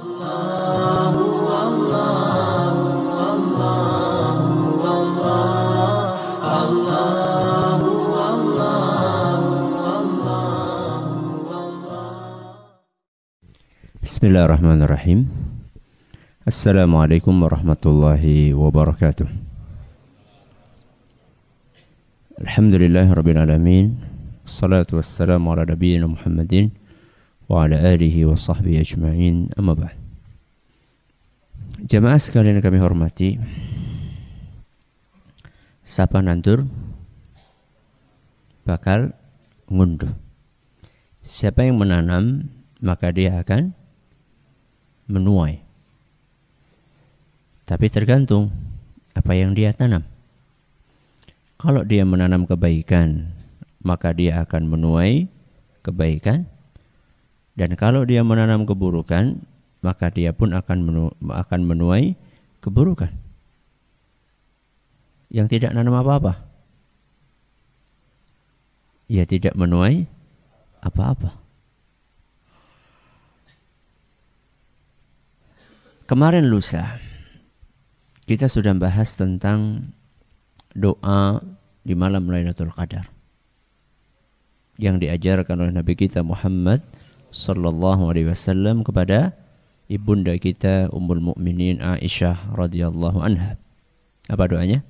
بسم الله الرحمن الرحيم السلام عليكم ورحمة الله وبركاته الحمد لله رب العالمين الصلاة والسلام على نبينا محمدين alihi wa sahbihi ajma'in amma ba'd Jemaah sekalian kami hormati Sapa Nandur bakal ngunduh Siapa yang menanam maka dia akan menuai Tapi tergantung apa yang dia tanam Kalau dia menanam kebaikan maka dia akan menuai kebaikan dan kalau dia menanam keburukan, maka dia pun akan menu, akan menuai keburukan. Yang tidak nanam apa-apa. Ia tidak menuai apa-apa. Kemarin lusa kita sudah bahas tentang doa di malam Lailatul Qadar yang diajarkan oleh Nabi kita Muhammad sallallahu alaihi wasallam kepada ibunda kita Ummul Mukminin Aisyah radhiyallahu anha. Apa doanya?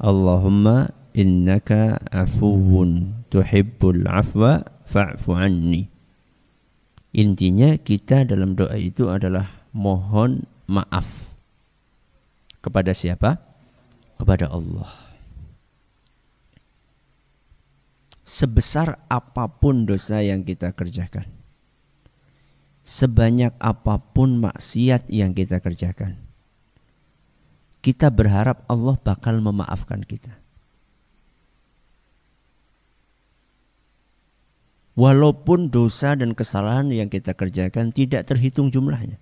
Allahumma innaka afuwun tuhibbul afwa fa'fu anni. Intinya kita dalam doa itu adalah mohon maaf kepada siapa? Kepada Allah. sebesar apapun dosa yang kita kerjakan. Sebanyak apapun maksiat yang kita kerjakan. Kita berharap Allah bakal memaafkan kita. Walaupun dosa dan kesalahan yang kita kerjakan tidak terhitung jumlahnya.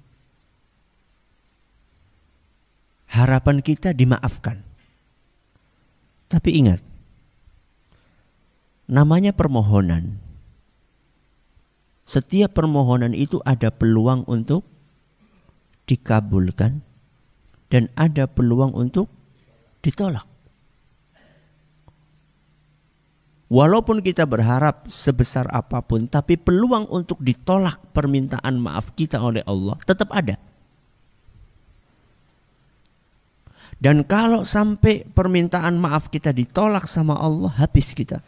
Harapan kita dimaafkan. Tapi ingat, namanya permohonan. Setiap permohonan itu ada peluang untuk dikabulkan dan ada peluang untuk ditolak. Walaupun kita berharap sebesar apapun, tapi peluang untuk ditolak permintaan maaf kita oleh Allah tetap ada. Dan kalau sampai permintaan maaf kita ditolak sama Allah, habis kita.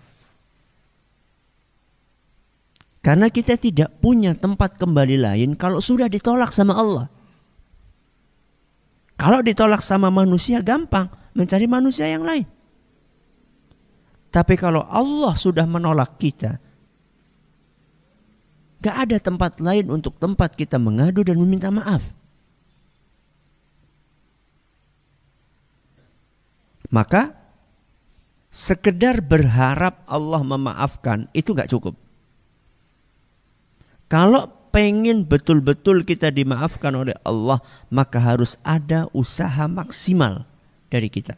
Karena kita tidak punya tempat kembali lain kalau sudah ditolak sama Allah. Kalau ditolak sama manusia gampang mencari manusia yang lain. Tapi kalau Allah sudah menolak kita, gak ada tempat lain untuk tempat kita mengadu dan meminta maaf. Maka sekedar berharap Allah memaafkan itu gak cukup. Kalau pengen betul-betul kita dimaafkan oleh Allah, maka harus ada usaha maksimal dari kita.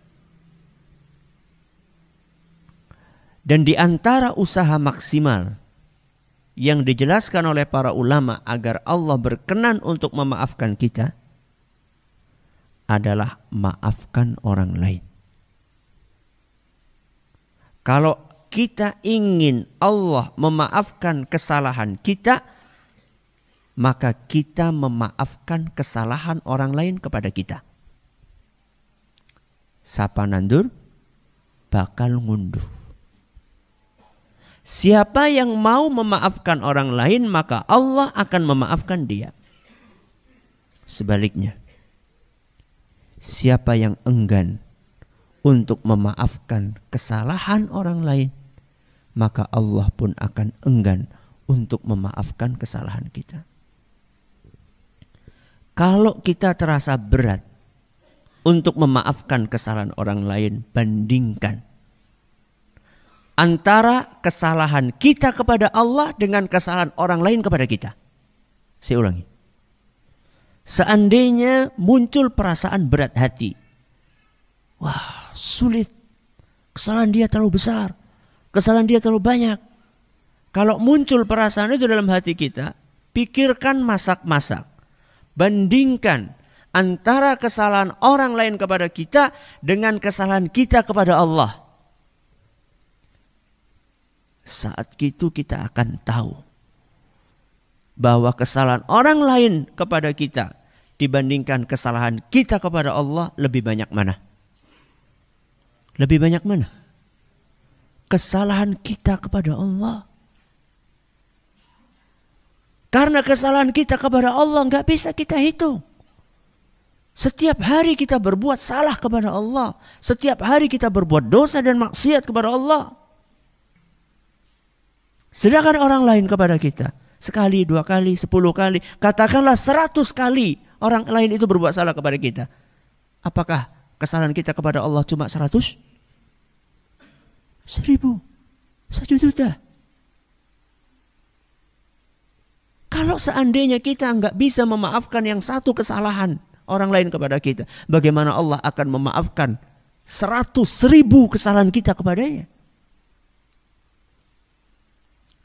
Dan di antara usaha maksimal yang dijelaskan oleh para ulama agar Allah berkenan untuk memaafkan kita adalah maafkan orang lain. Kalau kita ingin Allah memaafkan kesalahan kita, maka kita memaafkan kesalahan orang lain kepada kita. Sapa nandur bakal ngunduh. Siapa yang mau memaafkan orang lain maka Allah akan memaafkan dia. Sebaliknya, siapa yang enggan untuk memaafkan kesalahan orang lain maka Allah pun akan enggan untuk memaafkan kesalahan kita. Kalau kita terasa berat untuk memaafkan kesalahan orang lain, bandingkan antara kesalahan kita kepada Allah dengan kesalahan orang lain kepada kita. Saya ulangi. Seandainya muncul perasaan berat hati. Wah, sulit. Kesalahan dia terlalu besar. Kesalahan dia terlalu banyak. Kalau muncul perasaan itu dalam hati kita, pikirkan masak-masak bandingkan antara kesalahan orang lain kepada kita dengan kesalahan kita kepada Allah. Saat itu kita akan tahu bahwa kesalahan orang lain kepada kita dibandingkan kesalahan kita kepada Allah lebih banyak mana? Lebih banyak mana? Kesalahan kita kepada Allah. Karena kesalahan kita kepada Allah nggak bisa kita hitung. Setiap hari kita berbuat salah kepada Allah. Setiap hari kita berbuat dosa dan maksiat kepada Allah. Sedangkan orang lain kepada kita. Sekali, dua kali, sepuluh kali. Katakanlah seratus kali orang lain itu berbuat salah kepada kita. Apakah kesalahan kita kepada Allah cuma seratus? Seribu. Satu juta. Kalau seandainya kita nggak bisa memaafkan yang satu kesalahan orang lain kepada kita, bagaimana Allah akan memaafkan seratus ribu kesalahan kita kepadanya?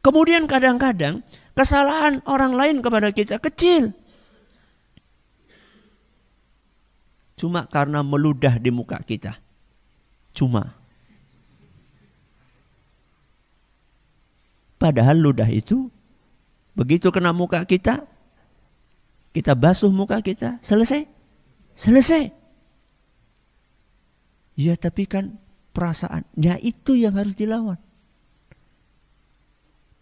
Kemudian kadang-kadang kesalahan orang lain kepada kita kecil. Cuma karena meludah di muka kita. Cuma. Padahal ludah itu Begitu kena muka kita, kita basuh muka kita, selesai. Selesai. Ya tapi kan perasaannya itu yang harus dilawan.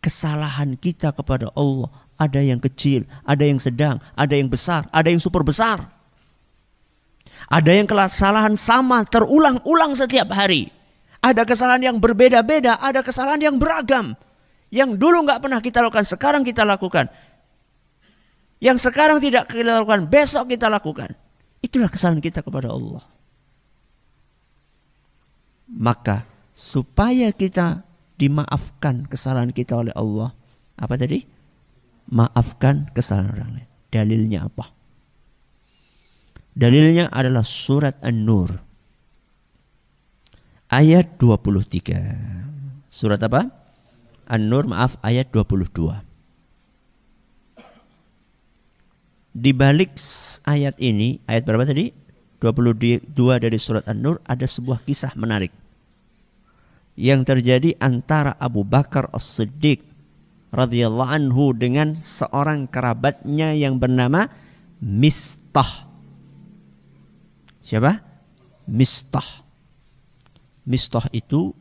Kesalahan kita kepada Allah, ada yang kecil, ada yang sedang, ada yang besar, ada yang super besar. Ada yang kesalahan sama terulang-ulang setiap hari. Ada kesalahan yang berbeda-beda, ada kesalahan yang beragam. Yang dulu nggak pernah kita lakukan, sekarang kita lakukan. Yang sekarang tidak kita lakukan, besok kita lakukan. Itulah kesalahan kita kepada Allah. Maka supaya kita dimaafkan kesalahan kita oleh Allah. Apa tadi? Maafkan kesalahan orang lain. Dalilnya apa? Dalilnya adalah surat An-Nur ayat 23. Surat apa? An-Nur maaf ayat 22. Di balik ayat ini, ayat berapa tadi? 22 dari surat An-Nur ada sebuah kisah menarik yang terjadi antara Abu Bakar As-Siddiq radhiyallahu anhu dengan seorang kerabatnya yang bernama Mistah. Siapa? Mistah. Mistah itu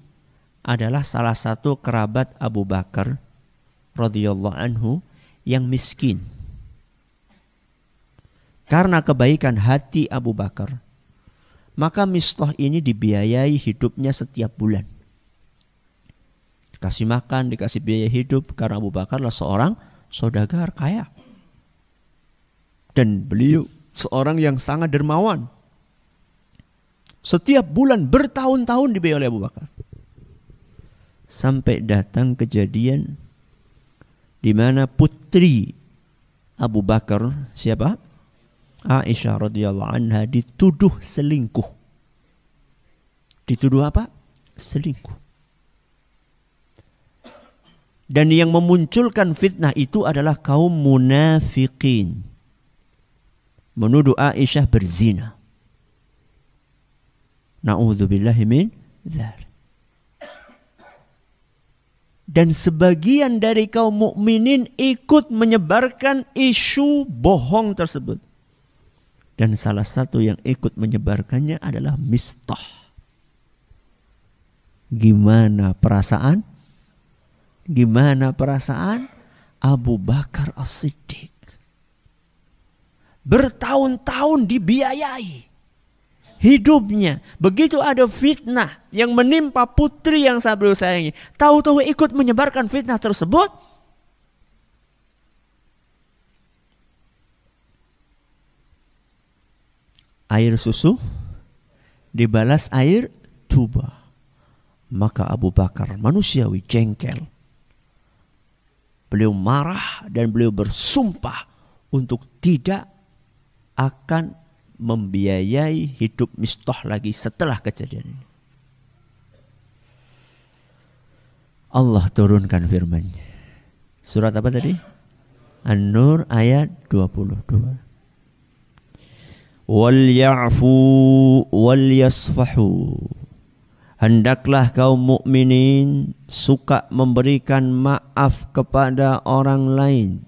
adalah salah satu kerabat Abu Bakar radhiyallahu anhu yang miskin. Karena kebaikan hati Abu Bakar, maka Mistah ini dibiayai hidupnya setiap bulan. Dikasih makan, dikasih biaya hidup karena Abu Bakar adalah seorang saudagar kaya. Dan beliau seorang yang sangat dermawan. Setiap bulan bertahun-tahun dibiayai oleh Abu Bakar sampai datang kejadian di mana putri Abu Bakar siapa? Aisyah radhiyallahu anha dituduh selingkuh. Dituduh apa? Selingkuh. Dan yang memunculkan fitnah itu adalah kaum munafikin. Menuduh Aisyah berzina. Na'udzubillahi min dan sebagian dari kaum mukminin ikut menyebarkan isu bohong tersebut. Dan salah satu yang ikut menyebarkannya adalah Mistah. Gimana perasaan? Gimana perasaan Abu Bakar As-Siddiq? Bertahun-tahun dibiayai hidupnya. Begitu ada fitnah yang menimpa putri yang saya beliau sayangi, tahu-tahu ikut menyebarkan fitnah tersebut. Air susu dibalas air tuba. Maka Abu Bakar manusiawi jengkel. Beliau marah dan beliau bersumpah untuk tidak akan membiayai hidup Mistoh lagi setelah kejadian ini. Allah turunkan firman-Nya. Surat apa tadi? An-Nur ayat 22. Wal ya'fu wal yasfahu. Hendaklah kaum mukminin suka memberikan maaf kepada orang lain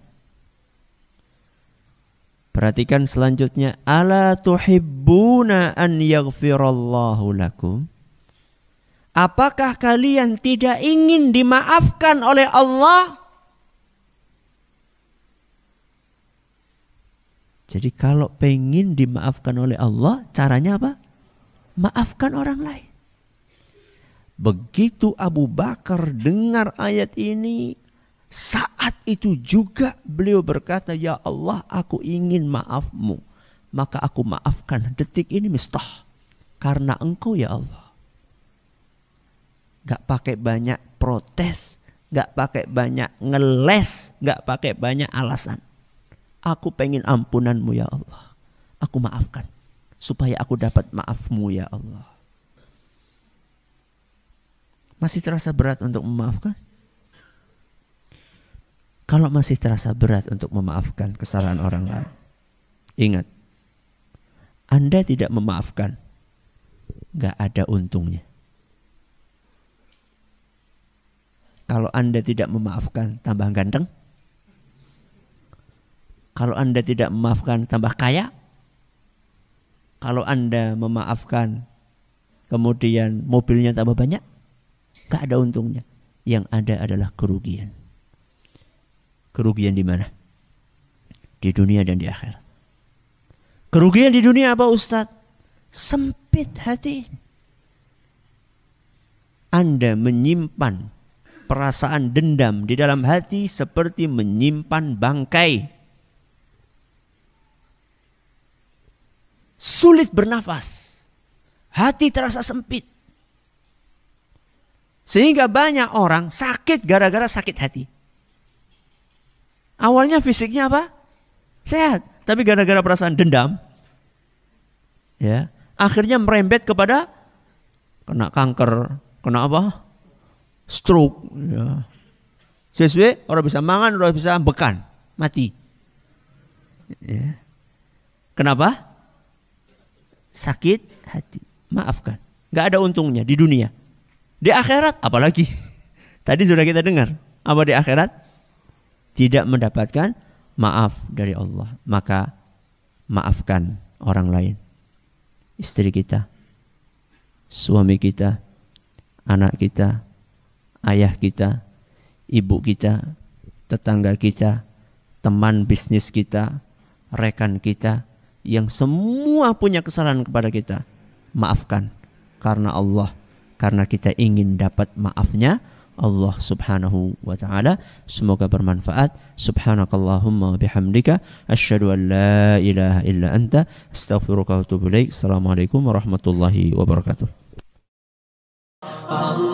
Perhatikan selanjutnya ala tuhibbuna an yaghfirallahu lakum Apakah kalian tidak ingin dimaafkan oleh Allah? Jadi kalau pengen dimaafkan oleh Allah, caranya apa? Maafkan orang lain. Begitu Abu Bakar dengar ayat ini, saat itu juga beliau berkata, Ya Allah aku ingin maafmu. Maka aku maafkan detik ini mistah. Karena engkau ya Allah. Gak pakai banyak protes. Gak pakai banyak ngeles. Gak pakai banyak alasan. Aku pengen ampunanmu ya Allah. Aku maafkan. Supaya aku dapat maafmu ya Allah. Masih terasa berat untuk memaafkan? kalau masih terasa berat untuk memaafkan kesalahan orang lain. Ingat, Anda tidak memaafkan, nggak ada untungnya. Kalau Anda tidak memaafkan, tambah ganteng. Kalau Anda tidak memaafkan, tambah kaya. Kalau Anda memaafkan, kemudian mobilnya tambah banyak, nggak ada untungnya. Yang ada adalah kerugian. Kerugian di mana? Di dunia dan di akhir Kerugian di dunia apa Ustaz? Sempit hati. Anda menyimpan perasaan dendam di dalam hati seperti menyimpan bangkai. Sulit bernafas. Hati terasa sempit. Sehingga banyak orang sakit gara-gara sakit hati. Awalnya fisiknya apa? Sehat. Tapi gara-gara perasaan dendam, ya akhirnya merembet kepada kena kanker, kena apa? Stroke. Ya. Sesuai orang bisa mangan, orang bisa bekan, mati. Ya. Kenapa? Sakit hati. Maafkan. Gak ada untungnya di dunia. Di akhirat apalagi. Tadi sudah kita dengar. Apa di akhirat? tidak mendapatkan maaf dari Allah, maka maafkan orang lain. Istri kita, suami kita, anak kita, ayah kita, ibu kita, tetangga kita, teman bisnis kita, rekan kita yang semua punya kesalahan kepada kita. Maafkan karena Allah, karena kita ingin dapat maafnya Allah Subhanahu wa taala. Semoga bermanfaat. Subhanakallahumma bihamdika asyhadu an la ilaha illa anta astaghfiruka wa atubu ilaik. Assalamualaikum warahmatullahi wabarakatuh. Allah